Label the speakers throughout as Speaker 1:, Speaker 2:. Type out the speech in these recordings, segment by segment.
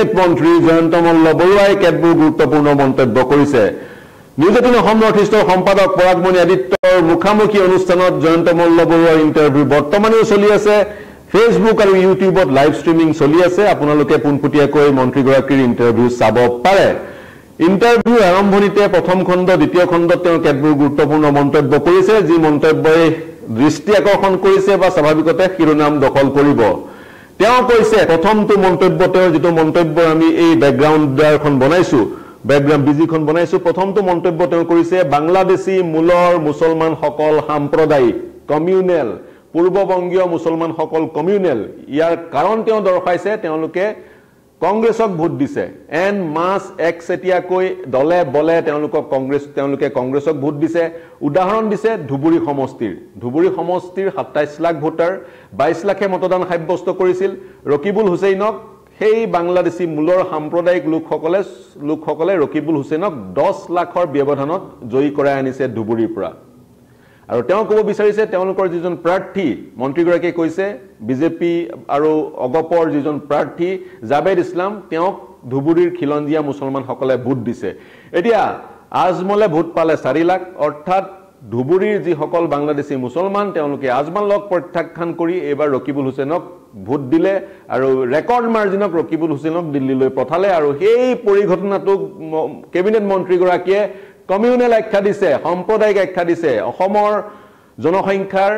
Speaker 1: cabinet মন্ত্ৰী জয়ন্ত মল্ল বৰুৱাই কেতবোৰ গুৰুত্বপূৰ্ণ মন্তব্য কৰিছে নিউজ এটিন অসম নৰ্থ ইষ্টৰ সম্পাদক পৰাগমণি আদিত্যৰ মুখামুখি অনুষ্ঠানত জয়ন্ত মল্ল বৰুৱাৰ ইণ্টাৰভিউ বৰ্তমানেও চলি আছে ফেচবুক আৰু ইউটিউবত লাইভ ষ্ট্ৰিমিং চলি আছে আপোনালোকে পোনপটীয়াকৈ মন্ত্ৰীগৰাকীৰ ইণ্টাৰভিউ চাব পাৰে ইণ্টাৰভিউ আৰম্ভণিতে প্ৰথম খণ্ড দ্বিতীয় খণ্ডত তেওঁ কেতবোৰ গুৰুত্বপূৰ্ণ মন্তব্য কৰিছে যি মন্তব্যই দৃষ্টি আকৰ্ষণ কৰিছে বা স্বাভাৱিকতে শিৰোনাম দখল কৰিব তেওঁ কৈছে প্ৰথমটো মন্তব্য তেওঁৰ যিটো মন্তব্য আমি এই বেকগ্ৰাউণ্ডখন বনাইছো বেকগ্ৰাউণ্ড বিজিখন বনাইছো প্ৰথমটো মন্তব্য তেওঁ কৰিছে বাংলাদেশী মূলৰ মুছলমানসকল সাম্প্ৰদায়িক কমিউনেল পূৰ্ববংগীয় মুছলমানসকল কমিউনেল ইয়াৰ কাৰণ তেওঁ দৰ্শাইছে তেওঁলোকে কংগ্ৰেছক ভোট দিছে এন মাছ একচেটীয়াকৈ দলে বলে তেওঁলোকক কংগ্ৰেছ তেওঁলোকে কংগ্ৰেছক ভোট দিছে উদাহৰণ দিছে ধুবুৰী সমষ্টিৰ ধুবুৰী সমষ্টিৰ সাতাইছ লাখ ভোটাৰ বাইছ লাখে মতদান সাব্যস্ত কৰিছিল ৰকিবুল হুছেইনক সেই বাংলাদেশী মূলৰ সাম্প্ৰদায়িক লোকসকলে লোকসকলে ৰকিবুল হুছেইনক দহ লাখৰ ব্যৱধানত জয়ী কৰাই আনিছে ধুবুৰীৰ পৰা আৰু তেওঁ ক'ব বিচাৰিছে তেওঁলোকৰ যিজন প্ৰাৰ্থী মন্ত্ৰীগৰাকীয়ে কৈছে বিজেপি আৰু অগপৰ যিজন প্ৰাৰ্থী জাবেদ ইছলাম তেওঁক ধুবুৰীৰ খিলঞ্জীয়া মুছলমানসকলে ভোট দিছে এতিয়া আজমলে ভোট পালে চাৰি লাখ অৰ্থাৎ ধুবুৰীৰ যিসকল বাংলাদেশী মুছলমান তেওঁলোকে আজমালক প্ৰত্যাখ্যান কৰি এইবাৰ ৰকিবুল হুছেইনক ভোট দিলে আৰু ৰেকৰ্ড মাৰ্জিনক ৰকিবুল হুছেইনক দিল্লীলৈ পঠালে আৰু সেই পৰিঘটনাটোক কেবিনেট মন্ত্ৰীগৰাকীয়ে কমিউনেল আখ্যা দিছে সাম্প্ৰদায়িক আখ্যা দিছে অসমৰ জনসংখ্যাৰ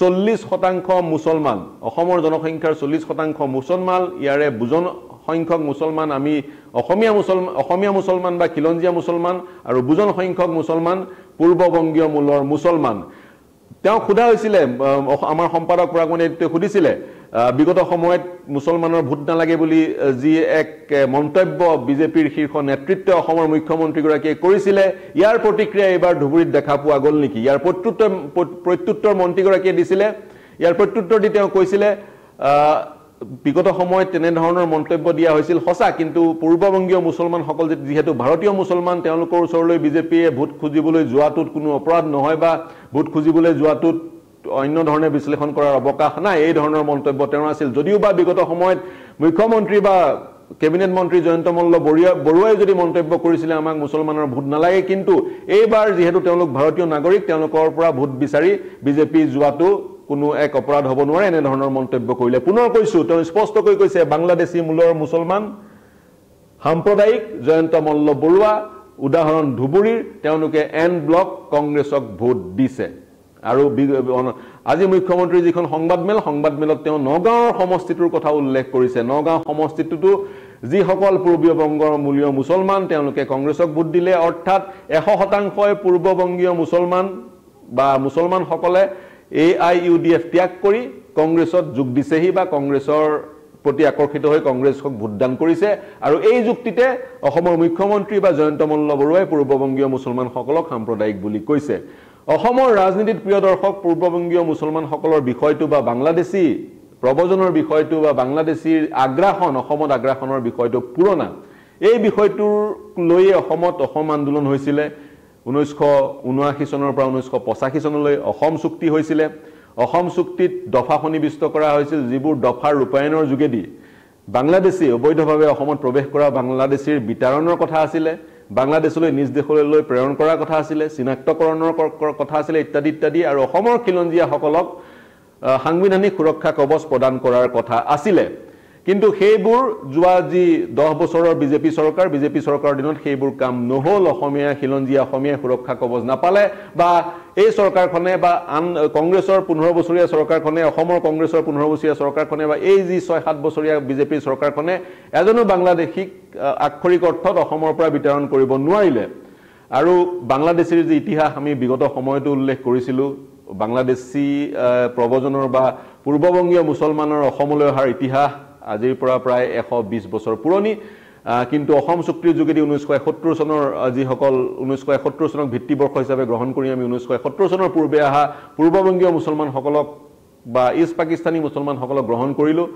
Speaker 1: চল্লিছ শতাংশ মুছলমান অসমৰ জনসংখ্যাৰ চল্লিছ শতাংশ মুছলমান ইয়াৰে বুজন সংখ্যক মুছলমান আমি অসমীয়া মুছলমান অসমীয়া মুছলমান বা খিলঞ্জীয়া মুছলমান আৰু বুজন সংখ্যক মুছলমান পূৰ্ববংগীয় মূলৰ মুছলমান তেওঁক সোধা হৈছিলে আমাৰ সম্পাদক প্ৰাগমণি সুধিছিলে বিগত সময়ত মুছলমানৰ ভোট নালাগে বুলি যি এক মন্তব্য বিজেপিৰ শীৰ্ষ নেতৃত্ব অসমৰ মুখ্যমন্ত্ৰীগৰাকীয়ে কৰিছিলে ইয়াৰ প্ৰতিক্ৰিয়া এইবাৰ ধুবুৰীত দেখা পোৱা গ'ল নেকি ইয়াৰ প্ৰত্যুত্তৰ প্ৰত্যুত্তৰ মন্ত্ৰীগৰাকীয়ে দিছিলে ইয়াৰ প্ৰত্যুত্তৰ দি তেওঁ কৈছিলে বিগত সময়ত তেনেধৰণৰ মন্তব্য দিয়া হৈছিল সঁচা কিন্তু পূৰ্ববংগীয় মুছলমানসকল যিহেতু ভাৰতীয় মুছলমান তেওঁলোকৰ ওচৰলৈ বিজেপিয়ে ভোট খুজিবলৈ যোৱাটোত কোনো অপৰাধ নহয় বা ভোট খুজিবলৈ যোৱাটোত অন্য ধৰণে বিশ্লেষণ কৰাৰ অৱকাশ নাই এই ধৰণৰ মন্তব্য তেওঁৰ আছিল যদিও বা বিগত সময়ত মুখ্যমন্ত্ৰী বা কেবিনেট মন্ত্ৰী জয়ন্ত মল্ল বৰুৱা বৰুৱাই যদি মন্তব্য কৰিছিলে আমাক মুছলমানৰ ভোট নালাগে কিন্তু এইবাৰ যিহেতু তেওঁলোক ভাৰতীয় নাগৰিক তেওঁলোকৰ পৰা ভোট বিচাৰি বিজেপি যোৱাটো কোনো এক অপৰাধ হ'ব নোৱাৰে এনেধৰণৰ মন্তব্য কৰিলে পুনৰ কৈছোঁ তেওঁ স্পষ্টকৈ কৈছে বাংলাদেশী মূলৰ মুছলমান সাম্প্ৰদায়িক জয়ন্ত মল্ল বৰুৱা উদাহৰণ ধুবুৰীৰ তেওঁলোকে এন ব্লক কংগ্ৰেছক ভোট দিছে আৰু আজি মুখ্যমন্ত্ৰীৰ যিখন সংবাদমেল সংবাদমেলত তেওঁ নগাঁৱৰ সমষ্টিটোৰ কথা উল্লেখ কৰিছে নগাঁও সমষ্টিটোতো যিসকল পূৰ্বীয় বংগৰ মূলীয় মুছলমান তেওঁলোকে কংগ্ৰেছক ভোট দিলে অৰ্থাৎ এশ শতাংশই পূৰ্ববংগীয় মুছলমান বা মুছলমানসকলে A I U D F ত্যাগ কৰি কংগ্ৰেছত যোগ দিছেহি বা কংগ্ৰেছৰ প্ৰতি আকৰ্ষিত হৈ কংগ্ৰেছক ভোটদান কৰিছে আৰু এই যুক্তিতে অসমৰ মুখ্যমন্ত্ৰী বা জয়ন্ত মল্ল বৰুৱাই পূৰ্ববংগীয় মুছলমানসকলক সাম্প্ৰদায়িক বুলি কৈছে অসমৰ ৰাজনীতিত প্ৰিয় দৰ্শক পূৰ্ববংগীয় মুছলমানসকলৰ বিষয়টো বা বাংলাদেশী প্ৰৱজনৰ বিষয়টো বা বাংলাদেশীৰ আগ্ৰাসন অসমত আগ্ৰাসনৰ বিষয়টো পুৰণা এই বিষয়টোক লৈয়ে অসমত অসম আন্দোলন হৈছিলে ঊনৈছশ ঊনাশী চনৰ পৰা ঊনৈছশ পঁচাশী চনলৈ অসম চুক্তি হৈছিলে অসম চুক্তিত দফা সন্নিৱিষ্ট কৰা হৈছিল যিবোৰ দফাৰ ৰূপায়ণৰ যোগেদি বাংলাদেশী অবৈধভাৱে অসমত প্ৰৱেশ কৰা বাংলাদেশীৰ বিতাৰণৰ কথা আছিলে বাংলাদেশলৈ নিজ দেশলৈ প্ৰেৰণ কৰাৰ কথা আছিলে চিনাক্তকৰণৰ কথা আছিলে ইত্যাদি ইত্যাদি আৰু অসমৰ খিলঞ্জীয়াসকলক সাংবিধানিক সুৰক্ষা কবচ প্ৰদান কৰাৰ কথা আছিলে কিন্তু সেইবোৰ যোৱা যি দহ বছৰৰ বিজেপি চৰকাৰ বিজেপি চৰকাৰৰ দিনত সেইবোৰ কাম নহ'ল অসমীয়া খিলঞ্জীয়া অসমীয়াই সুৰক্ষা কবচ নাপালে বা এই চৰকাৰখনে বা আন কংগ্ৰেছৰ পোন্ধৰ বছৰীয়া চৰকাৰখনে অসমৰ কংগ্ৰেছৰ পোন্ধৰ বছৰীয়া চৰকাৰখনে বা এই যি ছয় সাত বছৰীয়া বিজেপিৰ চৰকাৰখনে এজনো বাংলাদেশীক আক্ষৰিক অৰ্থত অসমৰ পৰা বিতৰণ কৰিব নোৱাৰিলে আৰু বাংলাদেশীৰ যি ইতিহাস আমি বিগত সময়তো উল্লেখ কৰিছিলোঁ বাংলাদেশী প্ৰৱজনৰ বা পূৰ্ববংগীয় মুছলমানৰ অসমলৈ অহাৰ ইতিহাস আজিৰ পৰা প্ৰায় এশ বিছ বছৰ পুৰণি কিন্তু অসম চুক্তিৰ যোগেদি ঊনৈছশ এসত্তৰ চনৰ যিসকল ঊনৈছশ এসত্তৰ চনক ভিত্তিবৰ্ষ হিচাপে গ্ৰহণ কৰি আমি ঊনৈছশ এসত্তৰ চনৰ পূৰ্বে অহা পূৰ্ববংগীয় মুছলমানসকলক বা ইষ্ট পাকিস্তানী মুছলমানসকলক গ্ৰহণ কৰিলোঁ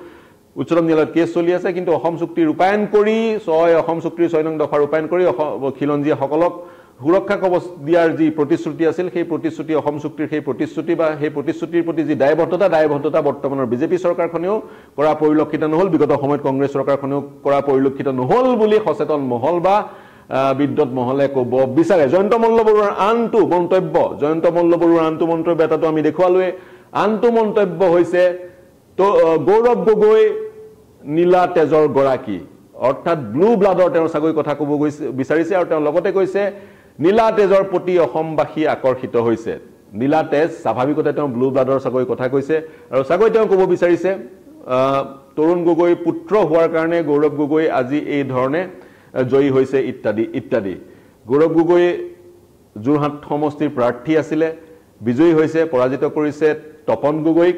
Speaker 1: উচ্চতম ন্যায়ালয়ত কেছ চলি আছে কিন্তু অসম চুক্তি ৰূপায়ণ কৰি ছয় অসম চুক্তিৰ ছয় নং দফা ৰূপায়ণ কৰি অসম খিলঞ্জীয়াসকলক সুৰক্ষা কবচ দিয়াৰ যি প্ৰতিশ্ৰুতি আছিল সেই প্ৰতিশ্ৰুতি অসম চুক্তিৰ সেই প্ৰতিশ্ৰুতি বা সেই প্ৰতিশ্ৰুতিৰ প্ৰতি যি দায়বদ্ধতা দায়বদ্ধতা বৰ্তমানৰ বিজেপি চৰকাৰখনেও কৰা পৰিলক্ষিত নহ'ল বিগত সময়ত কংগ্ৰেছ চৰকাৰখনেও কৰা পৰিলক্ষিত নহ'ল বুলি সচেতন মহল বা বিদ্যুৎ মহলে ক'ব বিচাৰে জয়ন্ত মল্ল বৰুৱাৰ আনটো মন্তব্য জয়ন্ত মল্ল বৰুৱাৰ আনটো মন্তব্য এটাতো আমি দেখুৱালোৱেই আনটো মন্তব্য হৈছে ত গৌৰৱ গগৈ নীলা তেজৰ গৰাকী অৰ্থাৎ ব্লু ব্লাডৰ তেওঁ চাগৈ কথা ক'ব গৈছে বিচাৰিছে আৰু তেওঁ লগতে কৈছে নীলা তেজৰ প্ৰতি অসমবাসী আকৰ্ষিত হৈছে নীলা তেজ স্বাভাৱিকতে তেওঁ ব্লু ব্লাডৰ চাগৈ কথা কৈছে আৰু চাগৈ তেওঁ ক'ব বিচাৰিছে তৰুণ গগৈ পুত্ৰ হোৱাৰ কাৰণে গৌৰৱ গগৈ আজি এই ধৰণে জয়ী হৈছে ইত্যাদি ইত্যাদি গৌৰৱ গগৈ যোৰহাট সমষ্টিৰ প্ৰাৰ্থী আছিলে বিজয়ী হৈছে পৰাজিত কৰিছে তপন গগৈক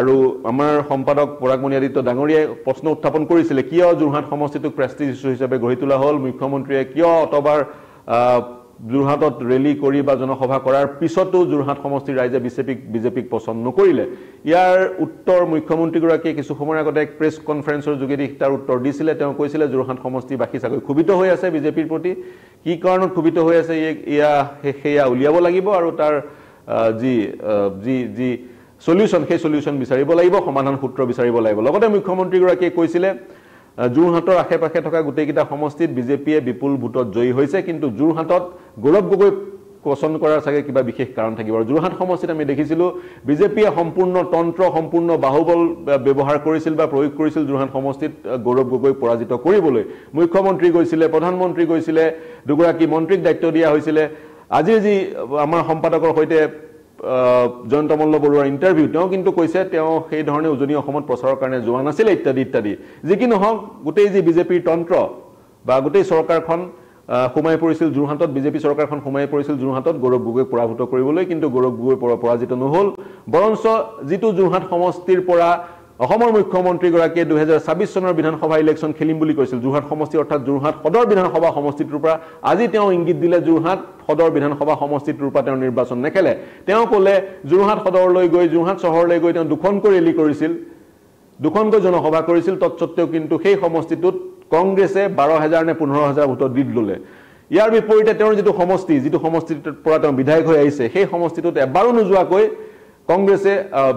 Speaker 1: আৰু আমাৰ সম্পাদক পৰাগমণি আদিত্য ডাঙৰীয়াই প্ৰশ্ন উত্থাপন কৰিছিলে কিয় যোৰহাট সমষ্টিটোক প্ৰেষ্টিজ ইছ্যু হিচাপে গঢ়ি তোলা হ'ল মুখ্যমন্ত্ৰীয়ে কিয় অতবাৰ যোৰহাটত ৰেলি কৰি বা জনসভা কৰাৰ পিছতো যোৰহাট সমষ্টিৰ ৰাইজে বিজেপিক বিজেপিক পচন্দ নকৰিলে ইয়াৰ উত্তৰ মুখ্যমন্ত্ৰীগৰাকীয়ে কিছু সময়ৰ আগতে এক প্ৰেছ কনফাৰেন্সৰ যোগেদি তাৰ উত্তৰ দিছিলে তেওঁ কৈছিলে যোৰহাট বাকী চাকৰি ক্ষোভিত হৈ আছে বিজেপিৰ প্ৰতি কি কাৰণত ক্ষোভিত হৈ আছে এয়া সেয়া উলিয়াব লাগিব আৰু তাৰ যি যি যি চলিউশ্যন সেই চলিউশ্যন বিচাৰিব লাগিব সমাধান সূত্ৰ বিচাৰিব লাগিব লগতে মুখ্যমন্ত্ৰীগৰাকীয়ে কৈছিলে যোৰহাটৰ আশে পাশে থকা গোটেইকেইটা সমষ্টিত বিজেপিয়ে বিপুল ভোটত জয়ী হৈছে কিন্তু যোৰহাটত গৌৰৱ গগৈ কচন কৰাৰ চাগে কিবা বিশেষ কাৰণ থাকিব আৰু যোৰহাট সমষ্টিত আমি দেখিছিলোঁ বিজেপিয়ে সম্পূৰ্ণ তন্ত্ৰ সম্পূৰ্ণ বাহুবল ব্যৱহাৰ কৰিছিল বা প্ৰয়োগ কৰিছিল যোৰহাট সমষ্টিত গৌৰৱ গগৈ পৰাজিত কৰিবলৈ মুখ্যমন্ত্ৰী গৈছিলে প্ৰধানমন্ত্ৰী গৈছিলে দুগৰাকী মন্ত্ৰীক দায়িত্ব দিয়া হৈছিলে আজিৰ যি আমাৰ সম্পাদকৰ সৈতে জয়ন্ত মল্ল বৰুৱাৰ ইণ্টাৰভিউ তেওঁ কিন্তু কৈছে তেওঁ সেইধৰণে উজনি অসমত প্ৰচাৰৰ কাৰণে যোৱা নাছিলে ইত্যাদি ইত্যাদি যি কি নহওক গোটেই যি বিজেপিৰ তন্ত্ৰ বা গোটেই চৰকাৰখন সোমাই পৰিছিল যোৰহাটত বিজেপি চৰকাৰখন সোমাই পৰিছিল যোৰহাটত গৌৰৱ গগৈ পৰাভূত কৰিবলৈ কিন্তু গৌৰৱ গগৈ পৰাজিত নহ'ল বৰঞ্চ যিটো যোৰহাট সমষ্টিৰ পৰা অসমৰ মুখ্যমন্ত্ৰীগৰাকীয়ে দুহেজাৰ ছাব্বিছ চনৰ বিধানসভা ইলেকশ্যন খেলিম বুলি কৈছিল যোৰহাট সমষ্টি অৰ্থাৎ যোৰহাট সদৰ বিধানসভা সমষ্টিটোৰ পৰা আজি তেওঁ ইংগিত দিলে যোৰহাট সদৰ বিধানসভা সমষ্টিটোৰ পৰা তেওঁ নিৰ্বাচন নেখেলে তেওঁ ক'লে যোৰহাট সদৰলৈ গৈ যোৰহাট চহৰলৈ গৈ তেওঁ দুখনকৈ ৰেলী কৰিছিল দুখনকৈ জনসভা কৰিছিল তৎসত্বেও কিন্তু সেই সমষ্টিটোত কংগ্ৰেছে বাৰ হাজাৰ নে পোন্ধৰ হাজাৰ ভোটত জিত ল'লে ইয়াৰ বিপৰীতে তেওঁৰ যিটো সমষ্টি যিটো সমষ্টিটোৰ পৰা তেওঁ বিধায়ক হৈ আহিছে সেই সমষ্টিটোত এবাৰো নোযোৱাকৈ কংগ্ৰেছে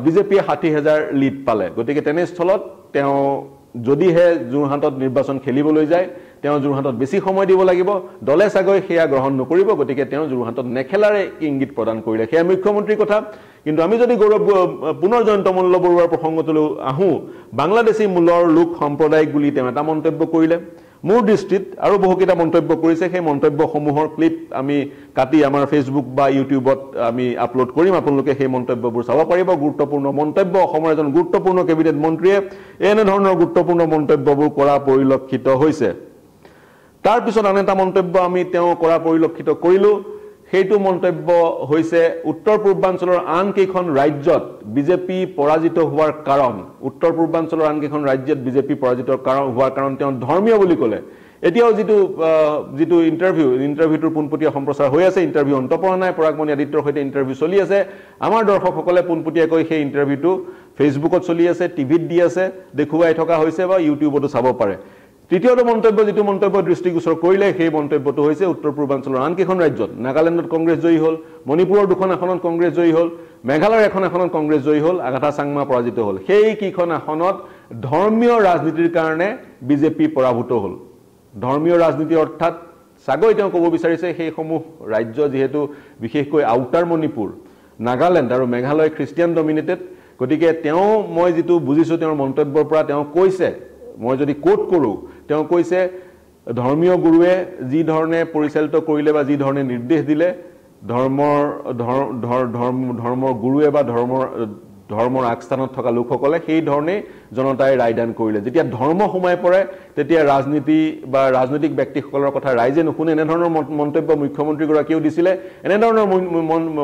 Speaker 1: বিজেপিয়ে ষাঠি হাজাৰ লিড পালে গতিকে তেনেস্থলত তেওঁ যদিহে যোৰহাটত নিৰ্বাচন খেলিবলৈ যায় তেওঁ যোৰহাটত বেছি সময় দিব লাগিব দলে চাগৈ সেয়া গ্ৰহণ নকৰিব গতিকে তেওঁ যোৰহাটত নেখেলাৰে ইংগিত প্ৰদান কৰিলে সেয়া মুখ্যমন্ত্ৰীৰ কথা কিন্তু আমি যদি গৌৰৱ পুনৰ জয়ন্ত মল্ল বৰুৱাৰ প্ৰসংগটোলৈ আহোঁ বাংলাদেশী মূলৰ লোক সাম্প্ৰদায়িক বুলি তেওঁ এটা মন্তব্য কৰিলে মোৰ দৃষ্টিত আৰু বহুকেইটা মন্তব্য কৰিছে সেই মন্তব্যসমূহৰ ক্লিপ আমি কাটি আমাৰ ফেচবুক বা ইউটিউবত আমি আপলোড কৰিম আপোনালোকে সেই মন্তব্যবোৰ চাব পাৰিব গুৰুত্বপূৰ্ণ মন্তব্য অসমৰ এজন গুৰুত্বপূৰ্ণ কেবিনেট মন্ত্ৰীয়ে এনেধৰণৰ গুৰুত্বপূৰ্ণ মন্তব্যবোৰ কৰা পৰিলক্ষিত হৈছে তাৰপিছত আন এটা মন্তব্য আমি তেওঁ কৰা পৰিলক্ষিত কৰিলোঁ সেইটো মন্তব্য হৈছে উত্তৰ পূৰ্বাঞ্চলৰ আন কেইখন ৰাজ্যত বিজেপি পৰাজিত হোৱাৰ কাৰণ উত্তৰ পূৰ্বাঞ্চলৰ আন কেইখন ৰাজ্যত বিজেপি পৰাজিত কাৰণ হোৱাৰ কাৰণ তেওঁ ধৰ্মীয় বুলি ক'লে এতিয়াও যিটো যিটো ইণ্টাৰভিউ ইণ্টাৰভিউটোৰ পোনপটীয়া সম্প্ৰচাৰ হৈ আছে ইণ্টাৰভিউ অন্ত পৰা নাই পৰাগমণি আদিত্যৰ সৈতে ইণ্টাৰভিউ চলি আছে আমাৰ দৰ্শকসকলে পোনপটীয়াকৈ সেই ইণ্টাৰভিউটো ফেচবুকত চলি আছে টিভিত দি আছে দেখুৱাই থকা হৈছে বা ইউটিউবতো চাব পাৰে তৃতীয়টো মন্তব্য যিটো মন্তব্য দৃষ্টিগোচৰ কৰিলে সেই মন্তব্যটো হৈছে উত্তৰ পূৰ্বাঞ্চলৰ আন কেইখন ৰাজ্যত নাগালেণ্ডত কংগ্ৰেছ জয়ী হ'ল মণিপুৰৰ দুখন আসনত কংগ্ৰেছ জয়ী হ'ল মেঘালয়ৰ এখন আসনত কংগ্ৰেছ জয়ী হ'ল আগাথা চাংমা পৰাজিত হ'ল সেইকেইখন আসনত ধৰ্মীয় ৰাজনীতিৰ কাৰণে বিজেপি পৰাভূত হ'ল ধৰ্মীয় ৰাজনীতি অৰ্থাৎ চাগৈ তেওঁ ক'ব বিচাৰিছে সেইসমূহ ৰাজ্য যিহেতু বিশেষকৈ আউটাৰ মণিপুৰ নাগালেণ্ড আৰু মেঘালয় খ্ৰীষ্টিয়ান ডমিনেটেড গতিকে তেওঁ মই যিটো বুজিছোঁ তেওঁৰ মন্তব্যৰ পৰা তেওঁ কৈছে মই যদি ক'ত কৰোঁ তেওঁ কৈছে ধৰ্মীয় গুৰুৱে যিধৰণে পৰিচালিত কৰিলে বা যিধৰণে নিৰ্দেশ দিলে ধৰ্মৰ ধৰ্ম ধৰ্মৰ গুৰুৱে বা ধৰ্মৰ ধৰ্মৰ আগস্থানত থকা লোকসকলে সেইধৰণেই জনতাই ৰায়দান কৰিলে যেতিয়া ধৰ্ম সোমাই পৰে তেতিয়া ৰাজনীতি বা ৰাজনৈতিক ব্যক্তিসকলৰ কথা ৰাইজে নুশুনে এনেধৰণৰ মন্তব্য মুখ্যমন্ত্ৰীগৰাকীয়েও দিছিলে এনেধৰণৰ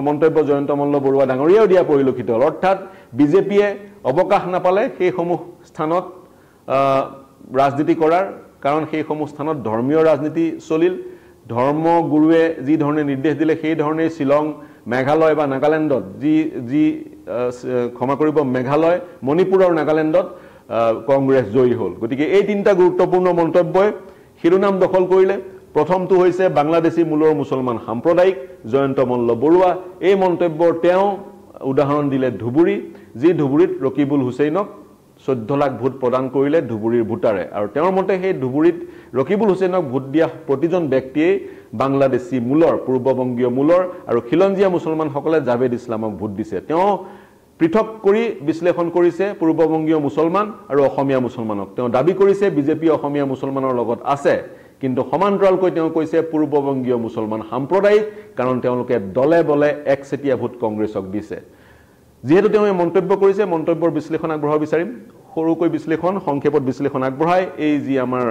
Speaker 1: মন্তব্য জয়ন্ত মল্ল বৰুৱা ডাঙৰীয়াও দিয়া পৰিলক্ষিত হ'ল অৰ্থাৎ বিজেপিয়ে অৱকাশ নাপালে সেইসমূহ স্থানত ৰাজনীতি কৰাৰ কাৰণ সেইসমূহ স্থানত ধৰ্মীয় ৰাজনীতি চলিল ধৰ্মগুৰুৱে যি ধৰণে নিৰ্দেশ দিলে সেইধৰণেই শ্বিলং মেঘালয় বা নাগালেণ্ডত যি যি ক্ষমা কৰিব মেঘালয় মণিপুৰ আৰু নাগালেণ্ডত কংগ্ৰেছ জয়ী হ'ল গতিকে এই তিনিটা গুৰুত্বপূৰ্ণ মন্তব্যই শিৰোনাম দখল কৰিলে প্ৰথমটো হৈছে বাংলাদেশী মূলৰ মুছলমান সাম্প্ৰদায়িক জয়ন্ত মল্ল বৰুৱা এই মন্তব্যৰ তেওঁ উদাহৰণ দিলে ধুবুৰী যি ধুবুৰীত ৰকিবুল হুছেইনক চৈধ্য লাখ ভোট প্ৰদান কৰিলে ধুবুৰীৰ ভোটাৰে আৰু তেওঁৰ মতে সেই ধুবুৰীত ৰকিবুল হুছেইনক ভোট দিয়া প্ৰতিজন ব্যক্তিয়েই বাংলাদেশী মূলৰ পূৰ্ববংগীয় মূলৰ আৰু খিলঞ্জীয়া মুছলমানসকলে জাভেদ ইছলামক ভোট দিছে তেওঁ পৃথক কৰি বিশ্লেষণ কৰিছে পূৰ্ববংগীয় মুছলমান আৰু অসমীয়া মুছলমানক তেওঁ দাবী কৰিছে বিজেপি অসমীয়া মুছলমানৰ লগত আছে কিন্তু সমান্তৰালকৈ তেওঁ কৈছে পূৰ্ববংগীয় মুছলমান সাম্প্ৰদায়িক কাৰণ তেওঁলোকে দলে বলে একচেটীয়া ভোট কংগ্ৰেছক দিছে যিহেতু তেওঁ এই মন্তব্য কৰিছে মন্তব্যৰ বিশ্লেষণ আগবঢ়াব বিচাৰিম সৰুকৈ বিশ্লেষণ সংক্ষেপত বিশ্লেষণ আগবঢ়াই এই যি আমাৰ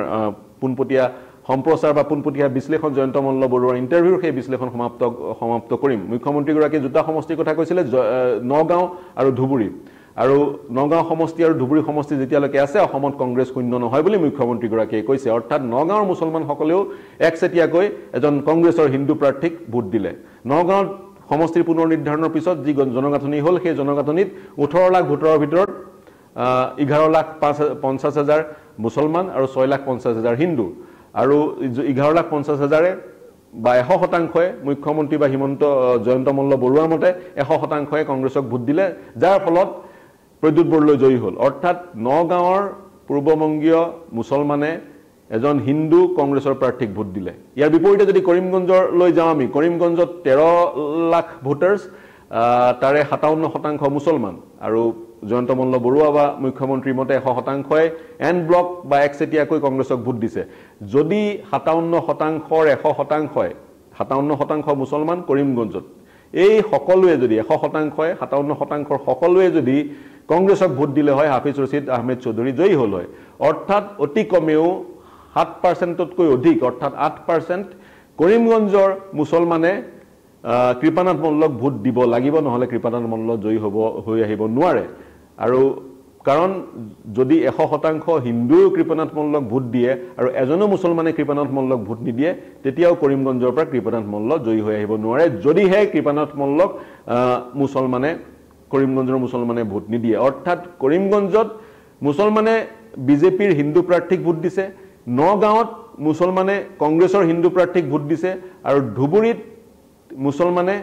Speaker 1: পোনপটীয়া সম্প্ৰচাৰ বা পোনপটীয়া বিশ্লেষণ জয়ন্ত মল্ল বৰুৱাৰ ইণ্টাৰভিউৰ সেই বিশ্লেষণ সমাপ্ত সমাপ্ত কৰিম মুখ্যমন্ত্ৰীগৰাকীয়ে জোতা সমষ্টিৰ কথা কৈছিলে নগাঁও আৰু ধুবুৰী আৰু নগাঁও সমষ্টি আৰু ধুবুৰী সমষ্টি যেতিয়ালৈকে আছে অসমত কংগ্ৰেছ শূন্য নহয় বুলি মুখ্যমন্ত্ৰীগৰাকীয়ে কৈছে অৰ্থাৎ নগাঁৱৰ মুছলমানসকলেও একচেটীয়াকৈ এজন কংগ্ৰেছৰ হিন্দু প্ৰাৰ্থীক ভোট দিলে নগাঁৱত সমষ্টিৰ পুনৰ নিৰ্ধাৰণৰ পিছত যি জনগাঁথনি হ'ল সেই জনগাঁথনিত ওঠৰ লাখ ভোটাৰৰ ভিতৰত এঘাৰ লাখ পাঁচ পঞ্চাছ হাজাৰ মুছলমান আৰু ছয় লাখ পঞ্চাছ হাজাৰ হিন্দু আৰু এঘাৰ লাখ পঞ্চাছ হাজাৰে বা এশ শতাংশই মুখ্যমন্ত্ৰী বা হিমন্ত জয়ন্ত মল্ল বৰুৱাৰ মতে এশ শতাংশই কংগ্ৰেছক ভোট দিলে যাৰ ফলত প্ৰদ্যুৎ বৰুৱলৈ জয়ী হ'ল অৰ্থাৎ নগাঁৱৰ পূৰ্ববংগীয় মুছলমানে এজন হিন্দু কংগ্ৰেছৰ প্ৰাৰ্থীক ভোট দিলে ইয়াৰ বিপৰীতে যদি কৰিমগঞ্জলৈ যাওঁ আমি কৰিমগঞ্জত তেৰ লাখ ভোটাৰ্ছ তাৰে সাতাৱন্ন শতাংশ মুছলমান আৰু জয়ন্ত মল্ল বৰুৱা বা মুখ্যমন্ত্ৰীৰ মতে এশ শতাংশই এন ব্লক বা একচেটীয়াকৈ কংগ্ৰেছক ভোট দিছে যদি সাতাৱন্ন শতাংশৰ এশ শতাংশই সাতাৱন্ন শতাংশ মুছলমান কৰিমগঞ্জত এই সকলোৱে যদি এশ শতাংশই সাতাৱন্ন শতাংশৰ সকলোৱে যদি কংগ্ৰেছক ভোট দিলে হয় হাফিজ ৰচিদ আহমেদ চৌধুৰী জয়ী হ'ল হয় অৰ্থাৎ অতি কমেও সাত পাৰ্চেণ্টতকৈ অধিক অৰ্থাৎ আঠ পাৰ্চেণ্ট কৰিমগঞ্জৰ মুছলমানে কৃপানাথ মল্লক ভোট দিব লাগিব নহ'লে কৃপানাথ মল্ল জয়ী হ'ব হৈ আহিব নোৱাৰে আৰু কাৰণ যদি এশ শতাংশ হিন্দুৱেও মল্লক ভোট দিয়ে আৰু এজনো মুছলমানে কৃপানাথ মল্লক ভোট নিদিয়ে তেতিয়াও কৰিমগঞ্জৰ পৰা মল্ল জয়ী হৈ আহিব নোৱাৰে যদিহে কৃপানাথ মল্লক মুছলমানে কৰিমগঞ্জৰ মুছলমানে ভোট নিদিয়ে অৰ্থাৎ কৰিমগঞ্জত মুছলমানে বিজেপিৰ হিন্দু প্ৰাৰ্থীক ভোট দিছে নগাঁৱত মুছলমানে কংগ্ৰেছৰ হিন্দু প্ৰাৰ্থীক ভোট দিছে আৰু ধুবুৰীত মুছলমানে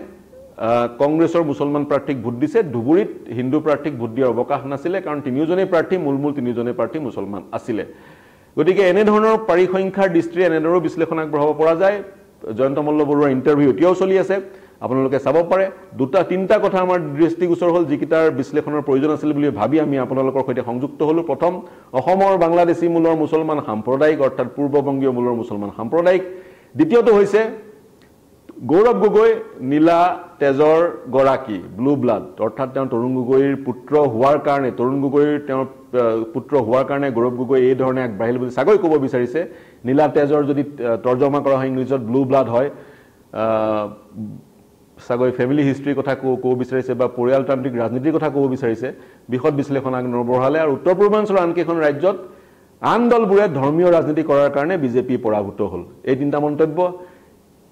Speaker 1: কংগ্ৰেছৰ মুছলমান প্ৰাৰ্থীক ভোট দিছে ধুবুৰীত হিন্দু প্ৰাৰ্থীক ভোট দিয়াৰ অৱকাশ নাছিলে কাৰণ তিনিওজনেই প্ৰাৰ্থী মূল মূল তিনিওজনেই প্ৰাৰ্থী মুছলমান আছিলে গতিকে এনেধৰণৰ পাৰিসংখ্যাৰ দৃষ্টিৰে এনেদৰেও বিশ্লেষণ আগবঢ়াব পৰা যায় জয়ন্ত মল্ল বৰুৱাৰ ইণ্টাৰভিউ এতিয়াও চলি আছে আপোনালোকে চাব পাৰে দুটা তিনিটা কথা আমাৰ দৃষ্টিগোচৰ হ'ল যিকেইটাৰ বিশ্লেষণৰ প্ৰয়োজন আছিল বুলি ভাবি আমি আপোনালোকৰ সৈতে সংযুক্ত হ'লোঁ প্ৰথম অসমৰ বাংলাদেশী মূলৰ মুছলমান সাম্প্ৰদায়িক অৰ্থাৎ পূৰ্ববংগীয় মূলৰ মুছলমান সাম্প্ৰদায়িক দ্বিতীয়টো হৈছে গৌৰৱ গগৈ নীলা তেজৰ গৰাকী ব্লু ব্লাড অৰ্থাৎ তেওঁ তৰুণ গগৈৰ পুত্ৰ হোৱাৰ কাৰণে তৰুণ গগৈৰ তেওঁৰ পুত্ৰ হোৱাৰ কাৰণে গৌৰৱ গগৈ এই ধৰণে আগবাঢ়িল বুলি চাগৈ ক'ব বিচাৰিছে নীলা তেজৰ যদি তৰ্জমা কৰা হয় ইংলিছত ব্লু ব্লাড হয় চাগৈ ফেমিলি হিষ্ট্ৰীৰ কথা ক'ব ক'ব বিচাৰিছে বা পৰিয়ালতান্ত্ৰিক ৰাজনীতিৰ কথা ক'ব বিচাৰিছে বিশদ বিশ্লেষণ আগ নবঢ়ালে আৰু উত্তৰ পূৰ্বাঞ্চলৰ আন কেইখন ৰাজ্যত আন দলবোৰে ধৰ্মীয় ৰাজনীতি কৰাৰ কাৰণে বিজেপি পৰাভূত হ'ল এই তিনিটা মন্তব্য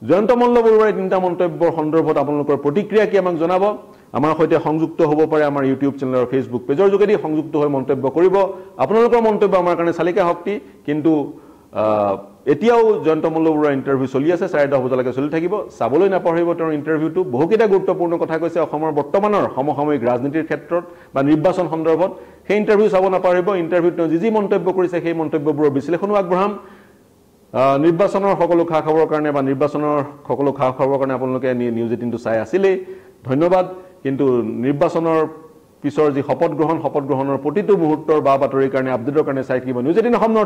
Speaker 1: জয়ন্ত মল্ল বৰুৱাৰ তিনিটা মন্তব্যৰ সন্দৰ্ভত আপোনালোকৰ প্ৰতিক্ৰিয়া কি আমাক জনাব আমাৰ সৈতে সংযুক্ত হ'ব পাৰে আমাৰ ইউটিউব চেনেলৰ ফেচবুক পেজৰ যোগেদি সংযুক্ত হৈ মন্তব্য কৰিব আপোনালোকৰ মন্তব্য আমাৰ কাৰণে চালিকা শক্তি কিন্তু এতিয়াও জয়ন্ত মল্ল বৰুৱাৰ ইণ্টাৰভিউ চলি আছে চাৰে দহ বজালৈকে চলি থাকিব চাবলৈ নাপাহৰিব তেওঁৰ ইণ্টাৰভিউটো বহুকেইটা গুৰুত্বপূৰ্ণ কথা কৈছে অসমৰ বৰ্তমানৰ সমসাময়িক ৰাজনীতিৰ ক্ষেত্ৰত বা নিৰ্বাচন সন্দৰ্ভত সেই ইণ্টাৰভিউ চাব নাপাহৰিব ইণ্টাৰভিউত তেওঁ যি যি মন্তব্য কৰিছে সেই মন্তব্যবোৰৰ বিশ্লেষণো আগবঢ়াম নিৰ্বাচনৰ সকলো খা খবৰৰ কাৰণে বা নিৰ্বাচনৰ সকলো খা খবৰৰ কাৰণে আপোনালোকে নিউজ এইটিনটো চাই আছিলেই ধন্যবাদ কিন্তু নিৰ্বাচনৰ পিছৰ যি শপত গ্ৰহণ শপত গ্ৰহণৰ প্ৰতিটো মুহূৰ্তৰ বা বাতৰিৰ কাৰণে আপডেটৰ কাৰণে চাই থাকিব নিউজ এইটিন অসম নৰ্থ